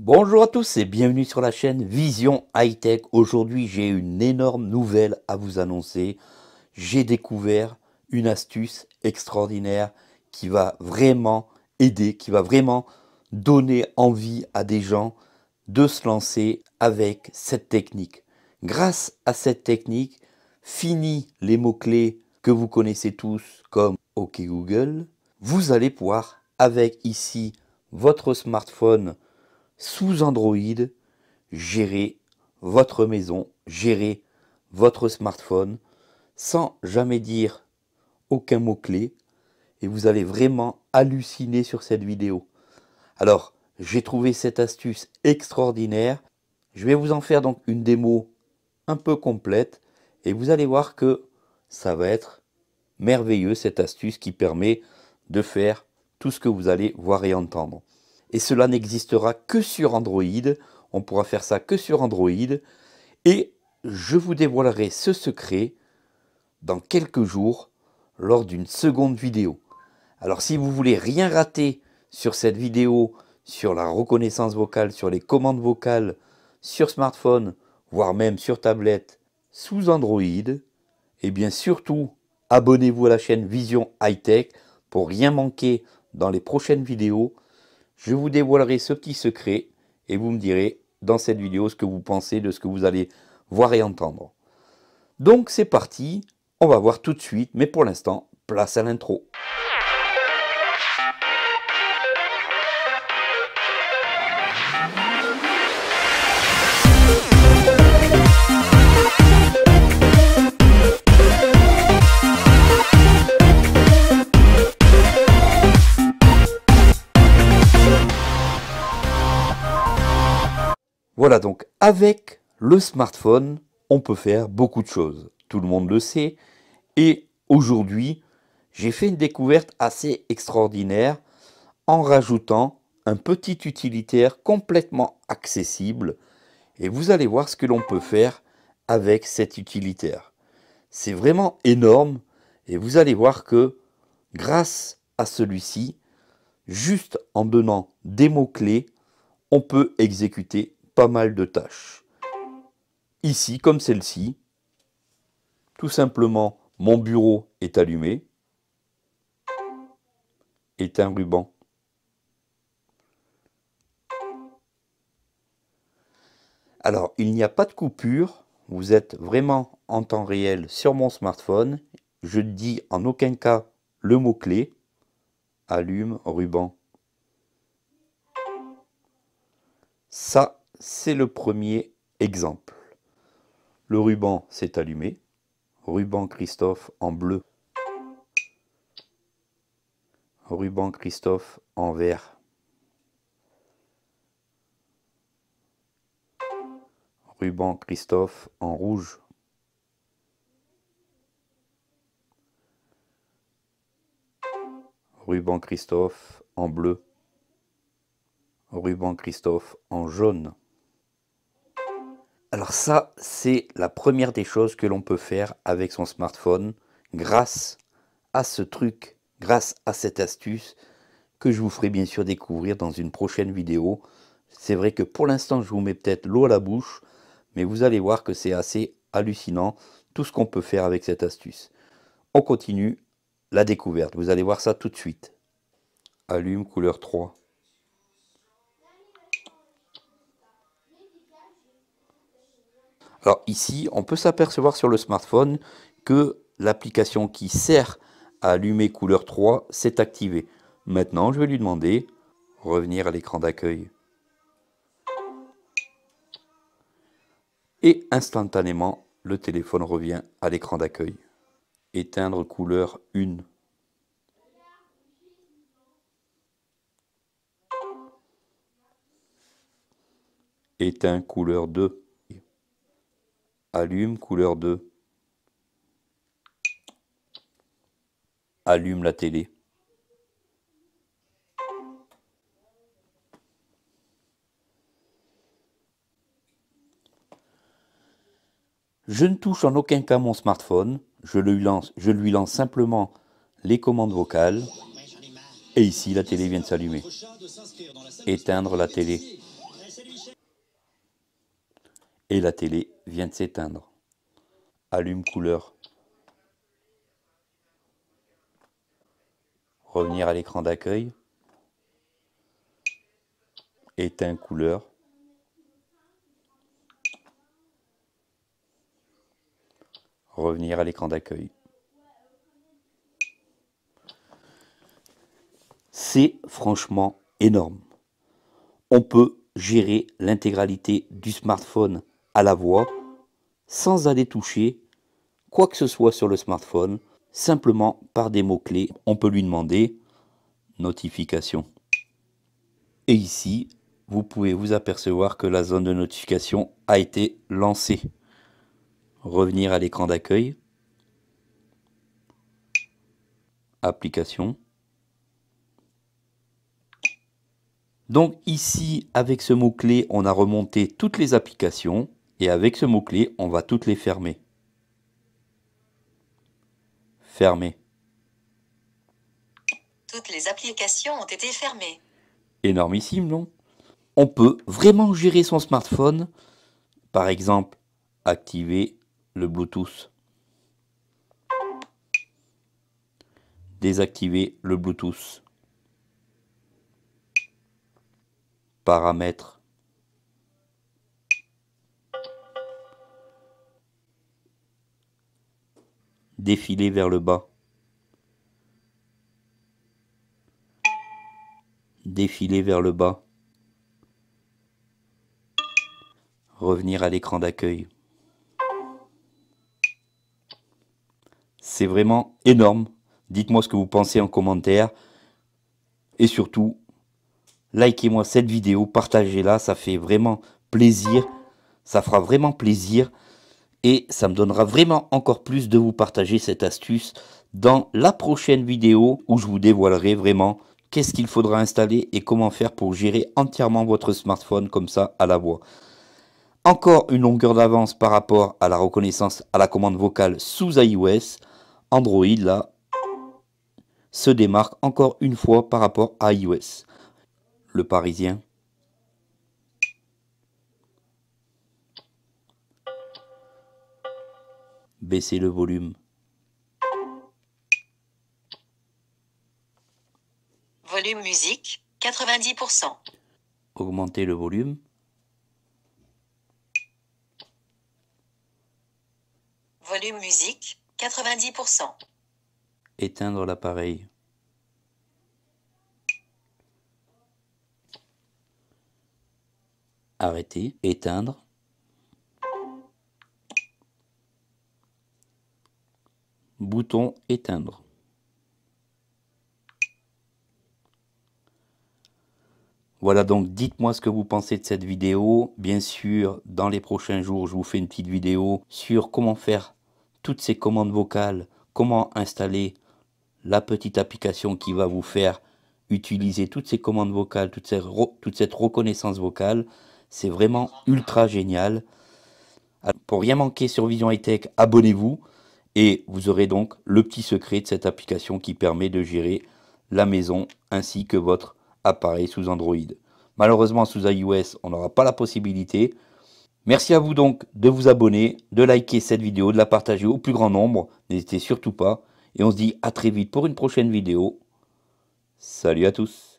Bonjour à tous et bienvenue sur la chaîne Vision High Tech. Aujourd'hui, j'ai une énorme nouvelle à vous annoncer. J'ai découvert une astuce extraordinaire qui va vraiment aider, qui va vraiment donner envie à des gens de se lancer avec cette technique. Grâce à cette technique, fini les mots-clés que vous connaissez tous comme OK Google, vous allez pouvoir avec ici votre smartphone sous Android, gérer votre maison, gérer votre smartphone sans jamais dire aucun mot-clé et vous allez vraiment halluciner sur cette vidéo. Alors, j'ai trouvé cette astuce extraordinaire. Je vais vous en faire donc une démo un peu complète et vous allez voir que ça va être merveilleux cette astuce qui permet de faire tout ce que vous allez voir et entendre et cela n'existera que sur Android. On pourra faire ça que sur Android. Et je vous dévoilerai ce secret dans quelques jours lors d'une seconde vidéo. Alors si vous voulez rien rater sur cette vidéo, sur la reconnaissance vocale, sur les commandes vocales, sur smartphone, voire même sur tablette, sous Android, et bien surtout, abonnez-vous à la chaîne Vision Hightech Tech pour rien manquer dans les prochaines vidéos je vous dévoilerai ce petit secret et vous me direz dans cette vidéo ce que vous pensez de ce que vous allez voir et entendre. Donc c'est parti, on va voir tout de suite, mais pour l'instant, place à l'intro. Voilà donc avec le smartphone, on peut faire beaucoup de choses. Tout le monde le sait. Et aujourd'hui, j'ai fait une découverte assez extraordinaire en rajoutant un petit utilitaire complètement accessible. Et vous allez voir ce que l'on peut faire avec cet utilitaire. C'est vraiment énorme. Et vous allez voir que grâce à celui-ci, juste en donnant des mots-clés, on peut exécuter pas mal de tâches. Ici, comme celle-ci, tout simplement, mon bureau est allumé, est un ruban. Alors, il n'y a pas de coupure, vous êtes vraiment en temps réel sur mon smartphone. Je dis en aucun cas le mot-clé, allume ruban. Ça, c'est le premier exemple. Le ruban s'est allumé. Ruban Christophe en bleu. Ruban Christophe en vert. Ruban Christophe en rouge. Ruban Christophe en bleu. Ruban Christophe en jaune. Alors ça, c'est la première des choses que l'on peut faire avec son smartphone grâce à ce truc, grâce à cette astuce que je vous ferai bien sûr découvrir dans une prochaine vidéo. C'est vrai que pour l'instant, je vous mets peut-être l'eau à la bouche, mais vous allez voir que c'est assez hallucinant tout ce qu'on peut faire avec cette astuce. On continue la découverte, vous allez voir ça tout de suite. Allume couleur 3. Alors ici, on peut s'apercevoir sur le smartphone que l'application qui sert à allumer couleur 3 s'est activée. Maintenant, je vais lui demander revenir à l'écran d'accueil. Et instantanément, le téléphone revient à l'écran d'accueil. Éteindre couleur 1. Éteindre couleur 2. Allume couleur 2. Allume la télé. Je ne touche en aucun cas mon smartphone, je lui lance, je lui lance simplement les commandes vocales et ici la télé vient de s'allumer. Éteindre la télé. Et la télé vient de s'éteindre. Allume couleur. Revenir à l'écran d'accueil. Éteint couleur. Revenir à l'écran d'accueil. C'est franchement énorme. On peut gérer l'intégralité du smartphone à la voix, sans aller toucher quoi que ce soit sur le smartphone, simplement par des mots-clés. On peut lui demander notification. Et ici, vous pouvez vous apercevoir que la zone de notification a été lancée. Revenir à l'écran d'accueil. Application. Donc ici, avec ce mot-clé, on a remonté toutes les applications et avec ce mot-clé, on va toutes les fermer. Fermer. Toutes les applications ont été fermées. Énormissime, non On peut vraiment gérer son smartphone, par exemple, activer le Bluetooth. Désactiver le Bluetooth. Paramètres. défiler vers le bas. Défiler vers le bas. Revenir à l'écran d'accueil. C'est vraiment énorme. Dites-moi ce que vous pensez en commentaire. Et surtout, likez-moi cette vidéo, partagez-la, ça fait vraiment plaisir. Ça fera vraiment plaisir et ça me donnera vraiment encore plus de vous partager cette astuce dans la prochaine vidéo où je vous dévoilerai vraiment qu'est-ce qu'il faudra installer et comment faire pour gérer entièrement votre smartphone comme ça à la voix. Encore une longueur d'avance par rapport à la reconnaissance à la commande vocale sous iOS. Android là se démarque encore une fois par rapport à iOS. Le Parisien Baisser le volume. Volume musique, 90%. Augmenter le volume. Volume musique, 90%. Éteindre l'appareil. Arrêter, éteindre. Bouton éteindre. Voilà donc dites-moi ce que vous pensez de cette vidéo. Bien sûr, dans les prochains jours, je vous fais une petite vidéo sur comment faire toutes ces commandes vocales, comment installer la petite application qui va vous faire utiliser toutes ces commandes vocales, toute, cette reconnaissance vocale. C'est vraiment ultra génial. pour rien manquer sur Vision High Tech, abonnez-vous. Et vous aurez donc le petit secret de cette application qui permet de gérer la maison ainsi que votre appareil sous Android. Malheureusement, sous iOS, on n'aura pas la possibilité. Merci à vous donc de vous abonner, de liker cette vidéo, de la partager au plus grand nombre. N'hésitez surtout pas. Et on se dit à très vite pour une prochaine vidéo. Salut à tous